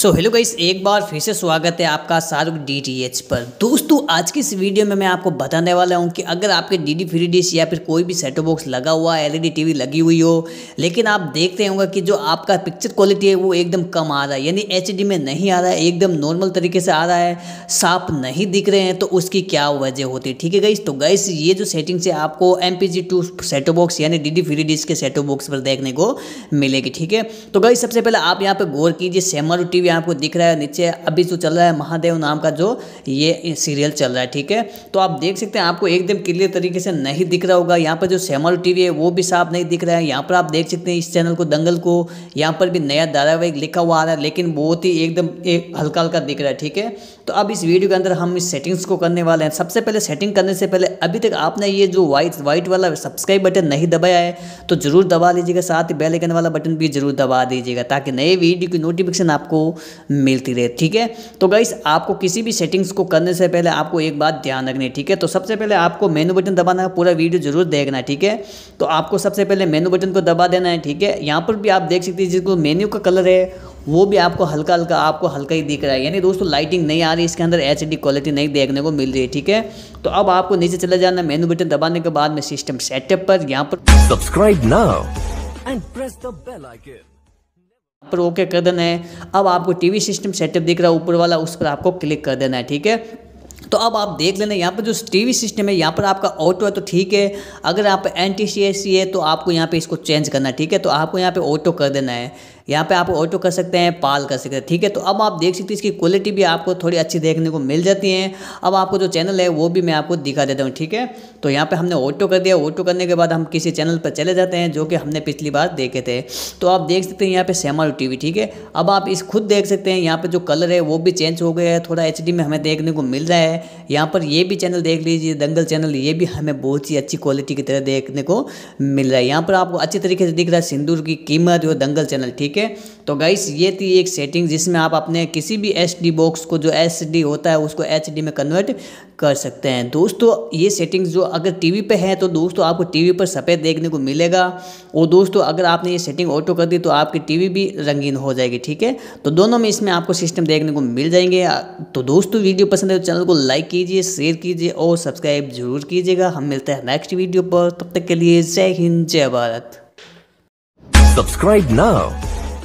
so hello guys एक बार फिर से स्वागत है आपका शाहरुख डी टी एच पर दोस्तों आज की इस वीडियो में मैं आपको बताने वाला हूं कि अगर आपके डी डी फ्री डिश या फिर कोई भी सेटो बॉक्स लगा हुआ एलईडी टीवी e लगी हुई हो लेकिन आप देखते होंगे कि जो आपका पिक्चर क्वालिटी है वो एकदम कम आ रहा है यानी एच में नहीं आ रहा है एकदम नॉर्मल तरीके से आ रहा है साफ नहीं दिख रहे हैं तो उसकी क्या वजह होती है ठीक है गाइस तो गाइस ये जो सेटिंग्स से है आपको M P G two set top box यानी डी डी फ्री डिश के सेटो बॉक्स पर देखने को मिलेगी ठीक है तो गाइस सबसे पहले आप यहाँ पर गौर कीजिए सेमर टी भी आपको दिख रहा है नीचे अभी जो चल रहा है महादेव नाम का जो ये सीरियल चल रहा है ठीक है तो आप देख सकते हैं आपको एकदम क्लियर तरीके से नहीं दिख रहा होगा यहाँ पर जो सेमल टीवी है वो भी साफ नहीं दिख रहा है यहाँ पर आप देख सकते हैं इस चैनल को दंगल को यहाँ पर भी नया धारावाहिक लिखा हुआ आ रहा है लेकिन बहुत ही एकदम एक हल्का हल्का दिख रहा है ठीक है तो अब इस वीडियो के अंदर हम इस सेटिंग्स को करने वाले हैं सबसे पहले सेटिंग करने से पहले अभी तक आपने ये जो वाइट वाइट वाला सब्सक्राइब बटन नहीं दबाया है तो जरूर दबा लीजिएगा साथ ही बेल आइकन वाला बटन भी जरूर दबा दीजिएगा ताकि नए वीडियो की नोटिफिकेशन आपको मिलती रहे ठीक है तो गाइस आपको किसी भी सेटिंग्स को करने से पहले आपको एक बात ध्यान रखनी है ठीक है तो सबसे पहले आपको मेनू बटन दबाना है पूरा वीडियो जरूर देखना है ठीक है तो आपको सबसे पहले मेनू बटन को दबा देना है ठीक है यहाँ पर भी आप देख सकते हैं जिसको मेन्यू का कलर है वो भी आपको हल्का हल्का आपको हल्का ही दिख रहा है यानी दोस्तों लाइटिंग नहीं आ रही इसके अंदर एच क्वालिटी नहीं देखने को मिल रही है ठीक है तो अब आपको नीचे चले जाना मेनू बटन दबाने के बाद में सिस्टम सेटअप पर यहाँ पर सब्सक्राइब ना and press the bell icon पर ओके कर देना है अब आपको टीवी सिस्टम सेटअप दिख रहा है ऊपर वाला उस पर आपको क्लिक कर देना है ठीक है तो अब आप देख लेना यहाँ पर जो टीवी सिस्टम है यहाँ पर आपका ऑटो है तो ठीक है अगर आप एन टी सी है तो आपको यहाँ पे इसको चेंज करना है ठीक है तो आपको यहाँ पे ऑटो कर देना है यहाँ पे आप ऑटो कर सकते हैं पाल कर सकते हैं ठीक है तो अब आप देख सकते हैं इसकी क्वालिटी भी आपको थोड़ी अच्छी देखने को मिल जाती है अब आपको जो चैनल है वो भी मैं आपको दिखा देता हूँ ठीक है तो यहाँ पर हमने ऑटो कर दिया ऑटो करने के बाद हम किसी चैनल पर चले जाते हैं जो कि हमने पिछली बार देखे थे तो आप देख सकते हैं यहाँ पर सेमा टी ठीक है अब आप इस खुद देख सकते हैं यहाँ पर जो कलर है वो भी चेंज हो गया है थोड़ा एच में हमें देखने को मिल रहा है यहाँ पर ये भी चैनल देख लीजिए दंगल चैनल ये भी हमें बहुत ही अच्छी क्वालिटी की तरह देखने को मिल रहा है यहाँ पर आपको अच्छे तरीके से दिख रहा है सिंदूर की कीमत और दंगल चैनल ठीक ठीक है तो गाइस ये थी एक सेटिंग जिसमें आप अपने किसी भी एच बॉक्स को जो एच होता है उसको एच में कन्वर्ट कर सकते हैं दोस्तों ये सेटिंग्स जो अगर टीवी पे है तो दोस्तों आपको टीवी पर सफ़ेद देखने को मिलेगा और दोस्तों अगर आपने ये सेटिंग ऑटो कर दी तो आपकी टीवी भी रंगीन हो जाएगी ठीक है तो दोनों में इसमें आपको सिस्टम देखने को मिल जाएंगे तो दोस्तों वीडियो पसंद है तो चैनल को लाइक कीजिए शेयर कीजिए और सब्सक्राइब जरूर कीजिएगा हम मिलते हैं नेक्स्ट वीडियो पर तब तक के लिए जय हिंद जय भारत सब्सक्राइब ना